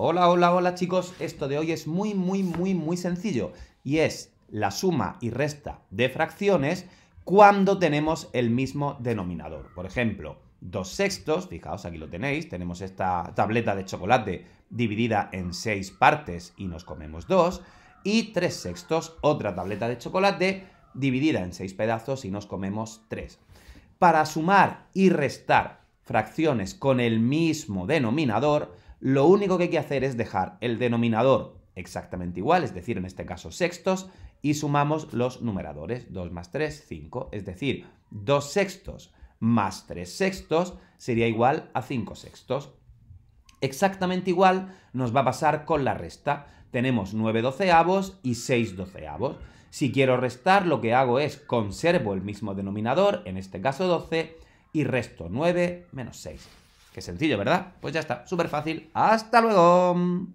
Hola, hola, hola chicos, esto de hoy es muy, muy, muy, muy sencillo y es la suma y resta de fracciones cuando tenemos el mismo denominador. Por ejemplo, dos sextos, fijaos aquí lo tenéis, tenemos esta tableta de chocolate dividida en seis partes y nos comemos dos, y tres sextos, otra tableta de chocolate dividida en seis pedazos y nos comemos tres. Para sumar y restar fracciones con el mismo denominador, lo único que hay que hacer es dejar el denominador exactamente igual, es decir, en este caso sextos, y sumamos los numeradores, 2 más 3, 5, es decir, 2 sextos más 3 sextos sería igual a 5 sextos. Exactamente igual nos va a pasar con la resta. Tenemos 9 doceavos y 6 doceavos. Si quiero restar, lo que hago es conservo el mismo denominador, en este caso 12, y resto 9 menos 6. Que sencillo, ¿verdad? Pues ya está, súper fácil. ¡Hasta luego!